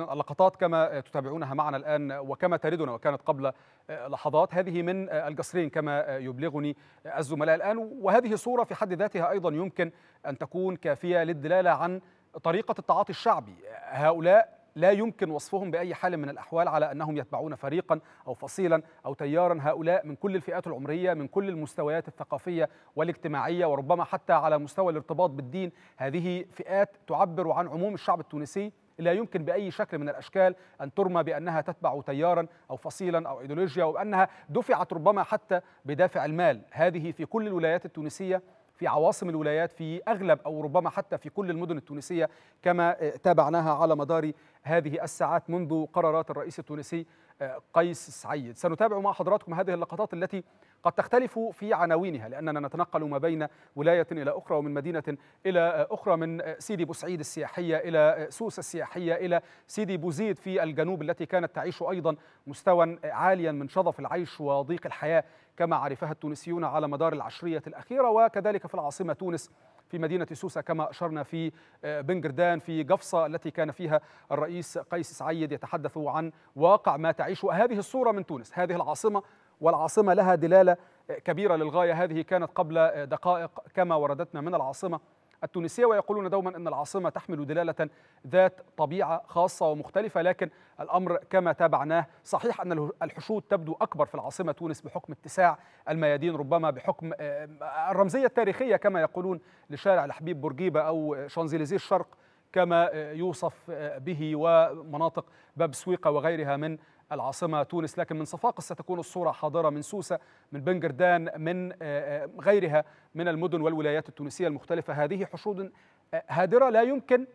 اللقطات كما تتابعونها معنا الآن وكما تردنا وكانت قبل لحظات هذه من القصرين كما يبلغني الزملاء الآن وهذه صورة في حد ذاتها أيضا يمكن أن تكون كافية للدلالة عن طريقة التعاطي الشعبي هؤلاء لا يمكن وصفهم بأي حال من الأحوال على أنهم يتبعون فريقا أو فصيلا أو تيارا هؤلاء من كل الفئات العمرية من كل المستويات الثقافية والاجتماعية وربما حتى على مستوى الارتباط بالدين هذه فئات تعبر عن عموم الشعب التونسي لا يمكن بأي شكل من الأشكال أن ترمى بأنها تتبع تيارا أو فصيلا أو إيديولوجيا وبأنها دفعت ربما حتى بدافع المال هذه في كل الولايات التونسية في عواصم الولايات في اغلب او ربما حتى في كل المدن التونسيه كما تابعناها على مدار هذه الساعات منذ قرارات الرئيس التونسي آه، قيس سعيد سنتابع مع حضراتكم هذه اللقطات التي قد تختلف في عناوينها لأننا نتنقل ما بين ولاية إلى أخرى ومن مدينة إلى أخرى من سيدي بوسعيد السياحية إلى سوس السياحية إلى سيدي بوزيد في الجنوب التي كانت تعيش أيضا مستوى عاليا من شظف العيش وضيق الحياة كما عرفها التونسيون على مدار العشرية الأخيرة وكذلك في العاصمة تونس في مدينة سوسة كما أشرنا في بنجردان في قفصة التي كان فيها الرئيس قيس سعيد يتحدث عن واقع ما تعيشه هذه الصورة من تونس هذه العاصمة والعاصمة لها دلالة كبيرة للغاية هذه كانت قبل دقائق كما وردتنا من العاصمة التونسية ويقولون دوما أن العاصمة تحمل دلالة ذات طبيعة خاصة ومختلفة لكن الأمر كما تابعناه صحيح أن الحشود تبدو أكبر في العاصمة تونس بحكم اتساع الميادين ربما بحكم آه، الرمزية التاريخية كما يقولون لشارع الحبيب بورقيبة أو شانزليزيه الشرق كما آه، يوصف آه، به ومناطق باب سويقة وغيرها من العاصمة تونس لكن من صفاقس ستكون الصورة حاضرة من سوسة من بنجردان من آه، آه، غيرها من المدن والولايات التونسية المختلفة هذه حشود آه، هادرة لا يمكن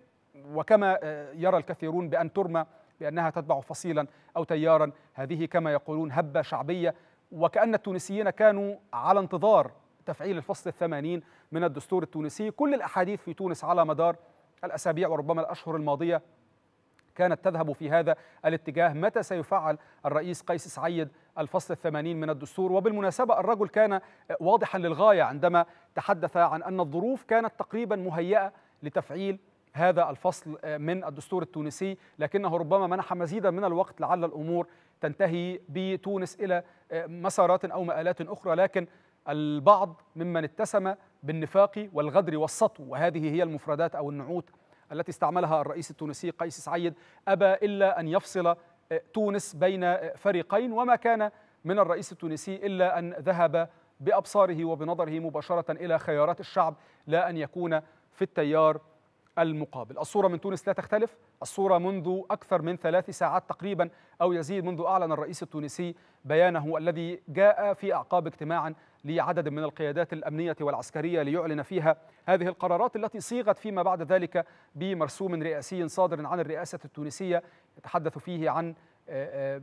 وكما يرى الكثيرون بأن ترمى بأنها تتبع فصيلا أو تيارا هذه كما يقولون هبة شعبية وكأن التونسيين كانوا على انتظار تفعيل الفصل الثمانين من الدستور التونسي كل الأحاديث في تونس على مدار الأسابيع وربما الأشهر الماضية كانت تذهب في هذا الاتجاه متى سيفعل الرئيس قيس سعيد الفصل الثمانين من الدستور وبالمناسبة الرجل كان واضحا للغاية عندما تحدث عن أن الظروف كانت تقريبا مهيئة لتفعيل هذا الفصل من الدستور التونسي لكنه ربما منح مزيدا من الوقت لعل الأمور تنتهي بتونس إلى مسارات أو مآلات أخرى لكن البعض ممن اتسم بالنفاق والغدر والسطو وهذه هي المفردات أو النعوت التي استعملها الرئيس التونسي قيس سعيد أبى إلا أن يفصل آه، تونس بين آه، فريقين وما كان من الرئيس التونسي إلا أن ذهب بأبصاره وبنظره مباشرة إلى خيارات الشعب لا أن يكون في التيار المقابل الصورة من تونس لا تختلف الصورة منذ أكثر من ثلاث ساعات تقريبا أو يزيد منذ أعلن الرئيس التونسي بيانه الذي جاء في أعقاب اجتماع لعدد من القيادات الأمنية والعسكرية ليعلن فيها هذه القرارات التي صيغت فيما بعد ذلك بمرسوم رئاسي صادر عن الرئاسة التونسية يتحدث فيه عن آه، آه،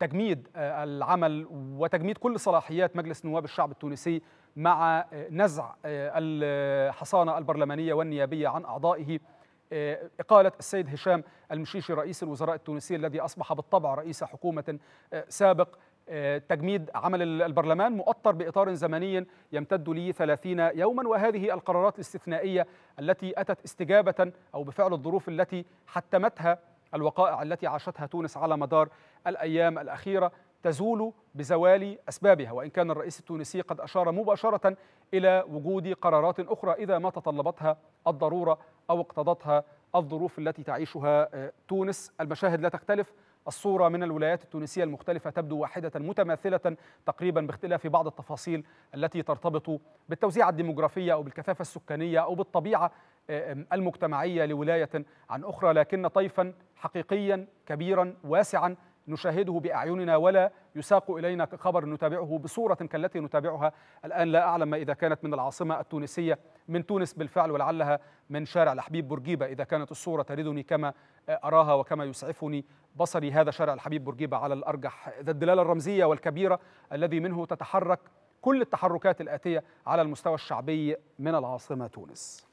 تجميد آه، العمل وتجميد كل صلاحيات مجلس نواب الشعب التونسي مع آه، نزع آه، الحصانه البرلمانيه والنيابيه عن اعضائه إقالة السيد هشام المشيشي رئيس الوزراء التونسي الذي أصبح بالطبع رئيس حكومة سابق تجميد عمل البرلمان مؤطر بإطار زمني يمتد لي 30 يوما وهذه القرارات الاستثنائية التي أتت استجابة أو بفعل الظروف التي حتمتها الوقائع التي عاشتها تونس على مدار الأيام الأخيرة تزول بزوال أسبابها وإن كان الرئيس التونسي قد أشار مباشرة إلى وجود قرارات أخرى إذا ما تطلبتها الضرورة أو اقتضتها الظروف التي تعيشها آه، تونس المشاهد لا تختلف الصورة من الولايات التونسية المختلفة تبدو واحدة متماثلة تقريبا باختلاف بعض التفاصيل التي ترتبط بالتوزيع الديموغرافية أو بالكثافة السكانية أو بالطبيعة آه، المجتمعية لولاية عن أخرى لكن طيفا حقيقيا كبيرا واسعا نشاهده باعيننا ولا يساق الينا خبر نتابعه بصوره كالتي نتابعها الان لا اعلم ما اذا كانت من العاصمه التونسيه من تونس بالفعل ولعلها من شارع الحبيب بورقيبة اذا كانت الصوره تردني كما اراها وكما يسعفني بصري هذا شارع الحبيب بورقيبة على الارجح ذا الدلاله الرمزيه والكبيره الذي منه تتحرك كل التحركات الاتيه على المستوى الشعبي من العاصمه تونس